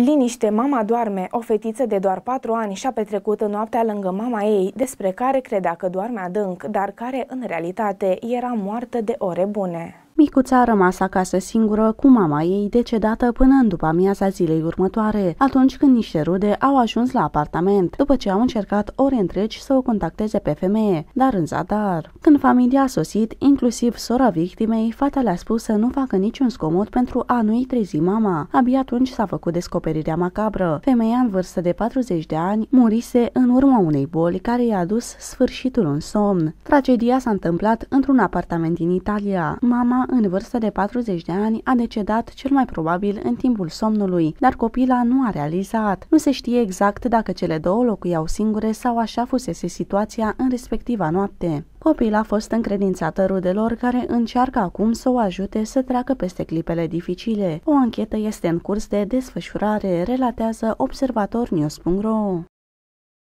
Liniște, mama doarme. O fetiță de doar 4 ani și-a petrecut noaptea lângă mama ei, despre care credea că doarme adânc, dar care, în realitate, era moartă de ore bune. Micuța a rămas acasă singură cu mama ei decedată până în după amiaza zilei următoare, atunci când niște rude au ajuns la apartament, după ce au încercat ore întregi să o contacteze pe femeie, dar în zadar. Când familia a sosit, inclusiv sora victimei, fata le-a spus să nu facă niciun scomod pentru a nu-i trezi mama. Abia atunci s-a făcut descoperirea macabră. Femeia în vârstă de 40 de ani murise în urma unei boli care i-a dus sfârșitul în somn. Tragedia s-a întâmplat într-un apartament din Italia. Mama în vârstă de 40 de ani, a decedat cel mai probabil în timpul somnului, dar copila nu a realizat. Nu se știe exact dacă cele două locuiau singure sau așa fusese situația în respectiva noapte. Copila a fost încredințată rudelor care încearcă acum să o ajute să treacă peste clipele dificile. O anchetă este în curs de desfășurare, relatează observatornews.ro.